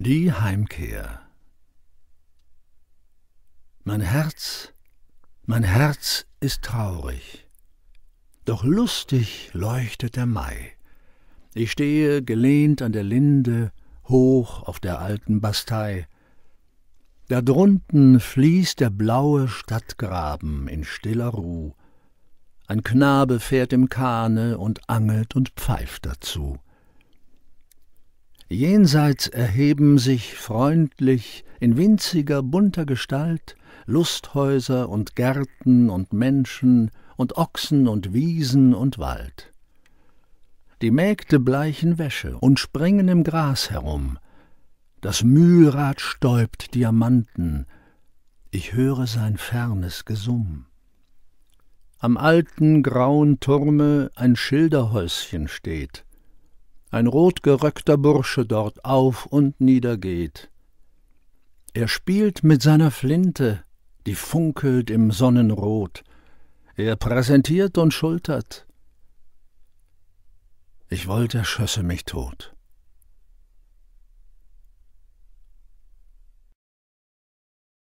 Die Heimkehr Mein Herz, mein Herz ist traurig, doch lustig leuchtet der Mai. Ich stehe gelehnt an der Linde, hoch auf der alten Bastei. Da drunten fließt der blaue Stadtgraben in stiller Ruh. Ein Knabe fährt im Kahne und angelt und pfeift dazu. Jenseits erheben sich freundlich in winziger, bunter Gestalt Lusthäuser und Gärten und Menschen und Ochsen und Wiesen und Wald. Die Mägde bleichen Wäsche und springen im Gras herum. Das Mühlrad stäubt Diamanten. Ich höre sein fernes Gesumm. Am alten grauen Turme ein Schilderhäuschen steht ein rotgeröckter Bursche dort auf und nieder geht. Er spielt mit seiner Flinte, die funkelt im Sonnenrot. Er präsentiert und schultert. Ich wollte, er schösse mich tot.